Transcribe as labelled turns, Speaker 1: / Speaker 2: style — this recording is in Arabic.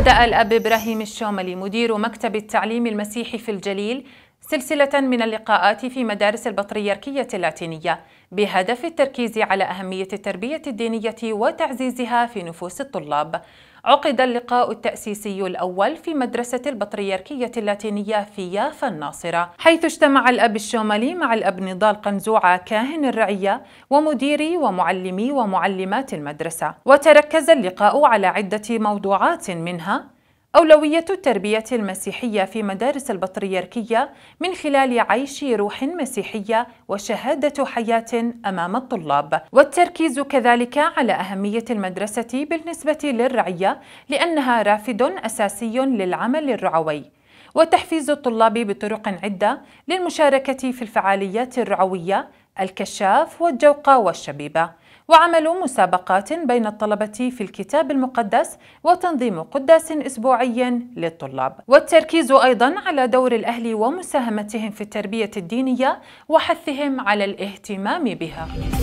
Speaker 1: بدأ الأب إبراهيم الشوملي مدير مكتب التعليم المسيحي في الجليل سلسلة من اللقاءات في مدارس البطريركية اللاتينية بهدف التركيز على أهمية التربية الدينية وتعزيزها في نفوس الطلاب عقد اللقاء التأسيسي الأول في مدرسة البطريركية اللاتينية في يافا الناصرة حيث اجتمع الأب الشومالي مع الأب نضال قنزوعة كاهن الرعية ومديري ومعلمي ومعلمات المدرسة وتركز اللقاء على عدة موضوعات منها أولوية التربية المسيحية في مدارس البطريركية من خلال عيش روح مسيحية وشهادة حياة أمام الطلاب، والتركيز كذلك على أهمية المدرسة بالنسبة للرعية لأنها رافد أساسي للعمل الرعوي. وتحفيز الطلاب بطرق عدة للمشاركة في الفعاليات الرعوية الكشاف والجوقة والشبيبة وعملوا مسابقات بين الطلبة في الكتاب المقدس وتنظيم قداس أسبوعي للطلاب والتركيز أيضا على دور الأهل ومساهمتهم في التربية الدينية وحثهم على الاهتمام بها